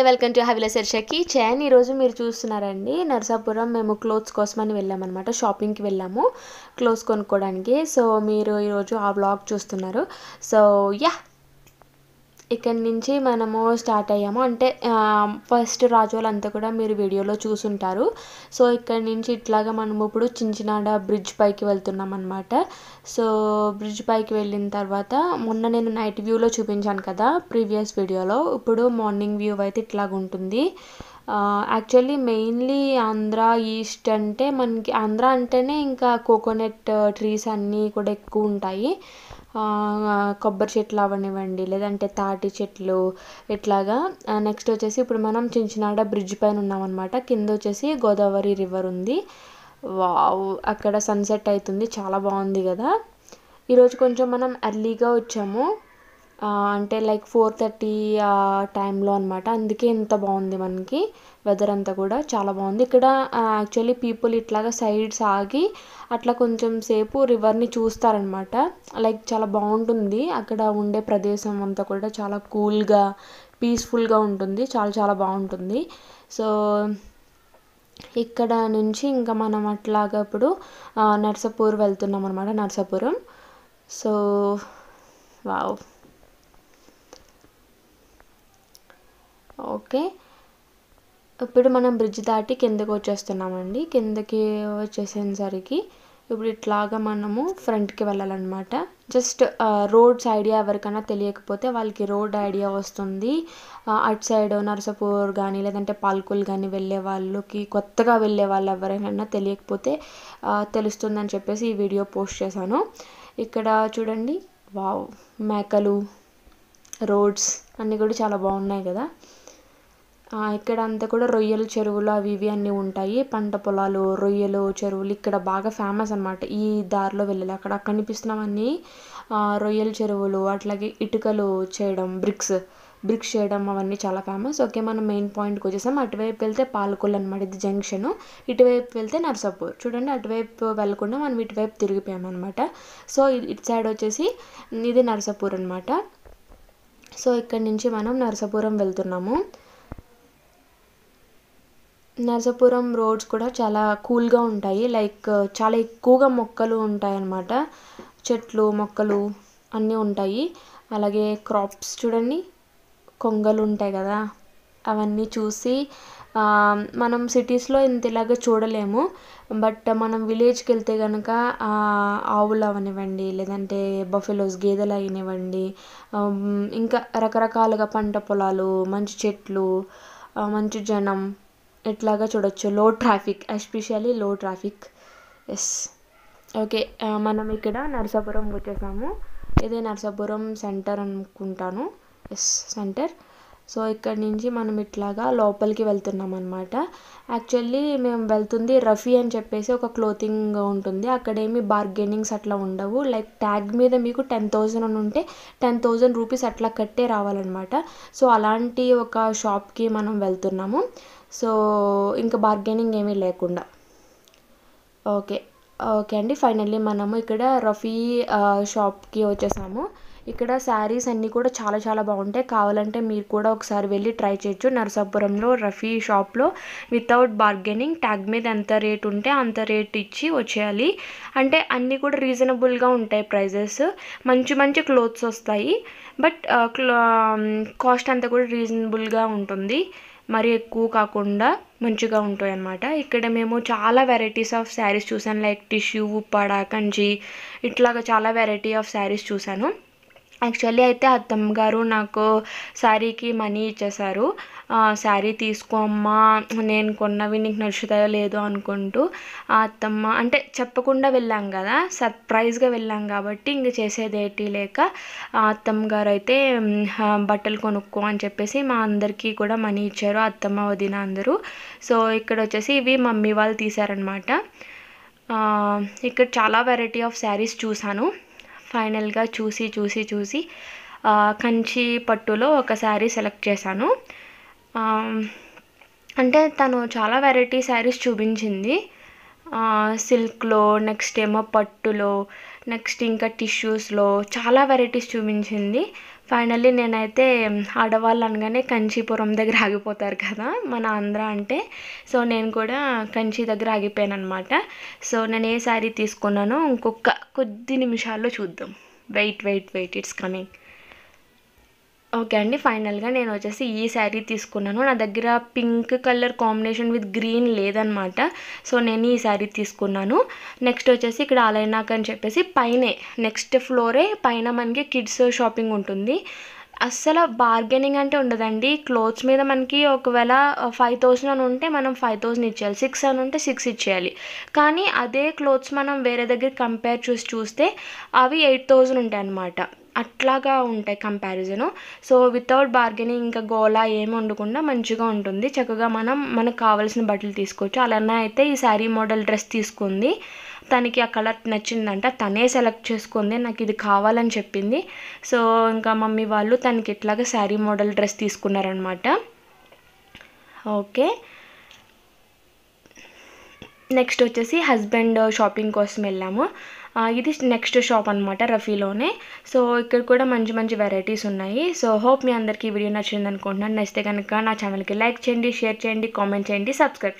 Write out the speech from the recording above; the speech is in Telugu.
హే వెల్కమ్ టు హవిల శర్షకి చైన్ ఈరోజు మీరు చూస్తున్నారండి నర్సాపురం మేము క్లోత్స్ కోసమని వెళ్ళామన్నమాట షాపింగ్కి వెళ్ళాము క్లోత్స్ కొనుక్కోవడానికి సో మీరు ఈరోజు ఆ బ్లాగ్ చూస్తున్నారు సో యా ఇక్కడి నుంచి మనము స్టార్ట్ అయ్యాము అంటే ఫస్ట్ రాజోలంతా కూడా మీరు వీడియోలో చూసుంటారు సో ఇక్కడి నుంచి ఇట్లాగా మనము ఇప్పుడు చించినాడ బ్రిడ్జ్ పైకి వెళ్తున్నాం అనమాట సో బ్రిడ్జ్ పైకి వెళ్ళిన తర్వాత మొన్న నేను నైట్ వ్యూలో చూపించాను కదా ప్రీవియస్ వీడియోలో ఇప్పుడు మార్నింగ్ వ్యూ అయితే ఇట్లాగ ఉంటుంది యాక్చువల్లీ మెయిన్లీ ఆంధ్ర ఈస్ట్ అంటే మనకి ఆంధ్ర అంటేనే ఇంకా కోకోనట్ ట్రీస్ అన్నీ కూడా ఎక్కువ ఉంటాయి కొబ్బరి చెట్లు అవనివ్వండి లేదంటే తాటి చెట్లు ఇట్లాగా నెక్స్ట్ వచ్చేసి ఇప్పుడు మనం చించినాడ బ్రిడ్జ్ పైన ఉన్నామన్నమాట కింద వచ్చేసి గోదావరి రివర్ ఉంది వావ్ అక్కడ సన్సెట్ అవుతుంది చాలా బాగుంది కదా ఈరోజు కొంచెం మనం ఎర్లీగా వచ్చాము అంటే లైక్ ఫోర్ థర్టీ ఆ టైంలో అనమాట అందుకే ఇంత బాగుంది మనకి వెదర్ అంతా కూడా చాలా బాగుంది ఇక్కడ యాక్చువల్లీ పీపుల్ ఇట్లాగా సైడ్స్ ఆగి అట్లా కొంచెం సేపు రివర్ని చూస్తారనమాట లైక్ చాలా బాగుంటుంది అక్కడ ఉండే ప్రదేశం అంతా కూడా చాలా కూల్గా పీస్ఫుల్గా ఉంటుంది చాలా చాలా బాగుంటుంది సో ఇక్కడ నుంచి ఇంకా మనం అట్లాగా ఇప్పుడు నర్సపూర్ వెళ్తున్నాం అనమాట నర్సాపురం సో వావ్ ఓకే ఇప్పుడు మనం బ్రిడ్జ్ దాటి కిందకి వచ్చేస్తున్నామండి కిందకి వచ్చేసేసరికి ఇప్పుడు ఇట్లాగా మనము ఫ్రంట్కి వెళ్ళాలన్నమాట జస్ట్ రోడ్స్ ఐడియా ఎవరికైనా తెలియకపోతే వాళ్ళకి రోడ్ ఐడియా వస్తుంది అటు సైడ్ నర్సపూర్ కానీ లేదంటే పాల్కులు కానీ వెళ్ళే వాళ్ళకి కొత్తగా వెళ్ళే వాళ్ళు ఎవరైనా తెలియకపోతే తెలుస్తుందని చెప్పేసి ఈ వీడియో పోస్ట్ చేశాను ఇక్కడ చూడండి వావ్ మేకలు రోడ్స్ అన్నీ కూడా చాలా బాగున్నాయి కదా ఇక్కడ అంతా కూడా రొయ్యలు చెరువులు అవి ఇవి అన్నీ ఉంటాయి పంట పొలాలు రొయ్యలు చెరువులు ఇక్కడ బాగా ఫేమస్ అనమాట ఈ దారిలో వెళ్ళాలి అక్కడ కనిపిస్తున్నవన్నీ రొయ్యలు చెరువులు అట్లాగే ఇటుకలు చేయడం బ్రిక్స్ బ్రిక్స్ చేయడం అవన్నీ చాలా ఫేమస్ ఓకే మనం మెయిన్ పాయింట్కి వచ్చేసాం అటువైపు వెళ్తే పాలకొల్లు అనమాట ఇది జంక్షన్ ఇటువైపు వెళ్తే నర్సాపూర్ చూడండి అటువైపు వెళ్ళకుండా మనం ఇటువైపు తిరిగిపోయామన్నమాట సో ఇటు సైడ్ వచ్చేసి ఇది నర్సాపూర్ అనమాట సో ఇక్కడ నుంచి మనం నర్సాపురం వెళ్తున్నాము నరసాపురం రోడ్స్ కూడా చాలా కూల్గా ఉంటాయి లైక్ చాలా ఎక్కువగా మొక్కలు ఉంటాయన్నమాట చెట్లు మొక్కలు అన్నీ ఉంటాయి అలాగే క్రాప్స్ చూడండి కొంగలు ఉంటాయి కదా అవన్నీ చూసి మనం సిటీస్లో ఇంత ఇలాగ చూడలేము బట్ మనం విలేజ్కి వెళ్తే కనుక ఆవులు అవనివ్వండి లేదంటే బఫెలోస్ గేదెలు అయినివ్వండి ఇంకా రకరకాలుగా పంట పొలాలు మంచి చెట్లు మంచి జనం ఎట్లాగా చూడొచ్చు low traffic especially low traffic yes okay మనం ఇక్కడ నరసాపురం వచ్చేసాము ఇదే నరసాపురం సెంటర్ అనుకుంటాను ఎస్ సెంటర్ సో ఇక్కడ నుంచి మనం ఇట్లాగా లోపలికి వెళ్తున్నాం అనమాట యాక్చువల్లీ మేము వెళ్తుంది రఫీ అని చెప్పేసి ఒక క్లోతింగ్ ఉంటుంది అక్కడేమి బార్గెనింగ్స్ అట్లా ఉండవు లైక్ ట్యాగ్ మీద మీకు టెన్ థౌజండ్ అని ఉంటే టెన్ థౌజండ్ రూపీస్ అట్లా కట్టే రావాలన్నమాట సో అలాంటి ఒక షాప్కి మనం వెళ్తున్నాము సో ఇంకా బార్గెనింగ్ ఏమీ లేకుండా ఓకే ఓకే అండి ఫైనల్లీ మనము ఇక్కడ రఫీ షాప్కి వచ్చేసాము ఇక్కడ శారీస్ అన్నీ కూడా చాలా చాలా బాగుంటాయి కావాలంటే మీరు కూడా ఒకసారి వెళ్ళి ట్రై చేయొచ్చు నరసాపురంలో రఫీ షాప్లో వితౌట్ బార్గెనింగ్ ట్యాగ్ మీద ఎంత రేట్ ఉంటే అంత రేట్ ఇచ్చి వచ్చేయాలి అంటే అన్నీ కూడా రీజనబుల్గా ఉంటాయి ప్రైజెస్ మంచి మంచి క్లోత్స్ వస్తాయి బట్ కాస్ట్ అంతా కూడా రీజనబుల్గా ఉంటుంది మరి ఎక్కువ కాకుండా మంచిగా ఉంటాయి అన్నమాట ఇక్కడ మేము చాలా వెరైటీస్ ఆఫ్ శారీస్ చూసాను లైక్ టిష్యూ ఉప్పాడ కంచి ఇట్లాగా చాలా వెరైటీ ఆఫ్ శారీస్ చూసాను యాక్చువల్లీ అయితే అత్తమ్మ గారు నాకు శారీకి మనీ ఇచ్చేసారు శారీ తీసుకో అమ్మా నేను కొన్నవి నీకు నచ్చుతాయో లేదో అనుకుంటూ ఆ అత్తమ్మ అంటే చెప్పకుండా వెళ్ళాం కదా సర్ప్రైజ్గా వెళ్ళాం కాబట్టి ఇంక చేసేదేటి లేక ఆ అత్తమ్మ గారు అయితే బట్టలు కొనుక్కో అని చెప్పేసి మా అందరికీ కూడా మనీ ఇచ్చారు అత్తమ్మ వదిన అందరూ సో ఇక్కడ వచ్చేసి ఇవి మమ్మీ వాళ్ళు తీశారనమాట ఇక్కడ చాలా వెరైటీ ఆఫ్ శారీస్ చూశాను ఫైనల్గా చూసి చూసి చూసి కంచి పట్టులో ఒక శారీ సెలెక్ట్ చేశాను అంటే తను చాలా వెరైటీ శారీస్ చూపించింది సిల్క్లో నెక్స్ట్ ఏమో పట్టులో నెక్స్ట్ ఇంకా టిష్యూస్లో చాలా వెరైటీస్ చూపించింది ఫైనల్లీ నేనైతే ఆడవాళ్ళు అనగానే కంచీపురం దగ్గర ఆగిపోతారు కదా మన ఆంధ్ర అంటే సో నేను కూడా కంచి దగ్గర ఆగిపోయాను అనమాట సో నేను ఏ శారీ తీసుకున్నానో ఇంకొక కొద్ది నిమిషాల్లో చూద్దాం wait wait wait it's coming okay అండి ఫైనల్గా నేను వచ్చేసి ఈ శారీ తీసుకున్నాను నా దగ్గర pink colour combination with green లేదనమాట సో నేను ఈ శారీ తీసుకున్నాను నెక్స్ట్ వచ్చేసి ఇక్కడ అలైనాక్ అని చెప్పేసి పైనే నెక్స్ట్ ఫ్లోరే పైన మనకి కిడ్స్ షాపింగ్ ఉంటుంది అస్సలు బార్గెనింగ్ అంటే ఉండదండి క్లోత్స్ మీద మనకి ఒకవేళ ఫైవ్ థౌసండ్ అని ఉంటే మనం ఫైవ్ థౌసండ్ ఇచ్చేయాలి సిక్స్ అని ఉంటే సిక్స్ ఇచ్చేయాలి కానీ అదే క్లోత్స్ మనం వేరే దగ్గర కంపేర్ చూసి చూస్తే అవి ఎయిట్ థౌసండ్ ఉంటాయి అన్నమాట అట్లాగా ఉంటాయి కంపారిజను సో వితౌట్ బార్గెనింగ్ ఇంకా గోలా ఏమి ఉండకుండా మంచిగా ఉంటుంది చక్కగా మనం మనకు కావాల్సిన బట్టలు తీసుకోవచ్చు అలానే అయితే ఈ శారీ మోడల్ డ్రెస్ తీసుకుంది తనకి ఆ కలర్ నచ్చిందంట తనే సెలెక్ట్ చేసుకుంది నాకు ఇది కావాలని చెప్పింది సో ఇంకా మమ్మీ వాళ్ళు తనకి ఇట్లాగా శారీ మోడల్ డ్రెస్ తీసుకున్నారనమాట ఓకే నెక్స్ట్ వచ్చేసి హస్బెండ్ షాపింగ్ కోసం వెళ్ళాము ఇది నెక్స్ట్ షాప్ అనమాట రఫీలోనే సో ఇక్కడ కూడా మంచి మంచి వెరైటీస్ ఉన్నాయి సో హోప్ మీ అందరికీ వీడియో నచ్చింది అనుకుంటున్నాను నచ్చితే కనుక నా ఛానల్కి లైక్ చేయండి షేర్ చేయండి కామెంట్ చేయండి సబ్స్క్రైబ్